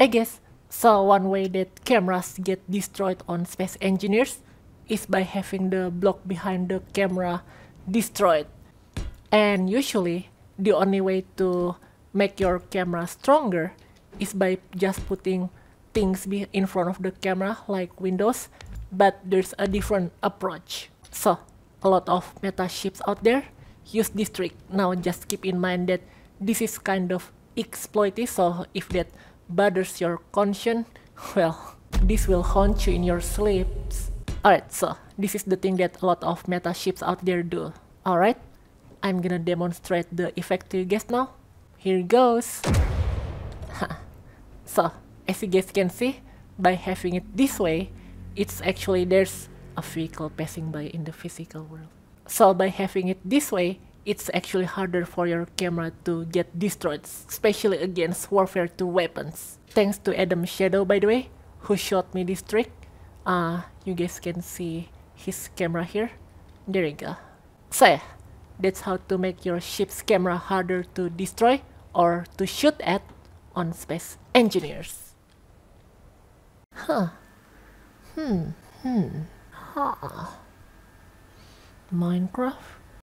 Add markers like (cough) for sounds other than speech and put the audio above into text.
I guess so one way that cameras get destroyed on space engineers is by having the block behind the camera destroyed. And usually the only way to make your camera stronger is by just putting things in front of the camera like windows but there's a different approach. So a lot of meta ships out there use this trick. Now just keep in mind that this is kind of exploitive so if that bothers your conscience, (laughs) well, this will haunt you in your sleeps. Alright, so this is the thing that a lot of meta ships out there do. Alright, I'm gonna demonstrate the effect to you guys now. Here goes. (laughs) so, as you guys can see, by having it this way, it's actually there's a vehicle passing by in the physical world. So by having it this way, it's actually harder for your camera to get destroyed, especially against Warfare 2 weapons. Thanks to Adam Shadow, by the way, who showed me this trick. Uh, you guys can see his camera here. There you go. So yeah, that's how to make your ship's camera harder to destroy or to shoot at on Space Engineers. Huh. Hmm. Hmm. Huh. Minecraft?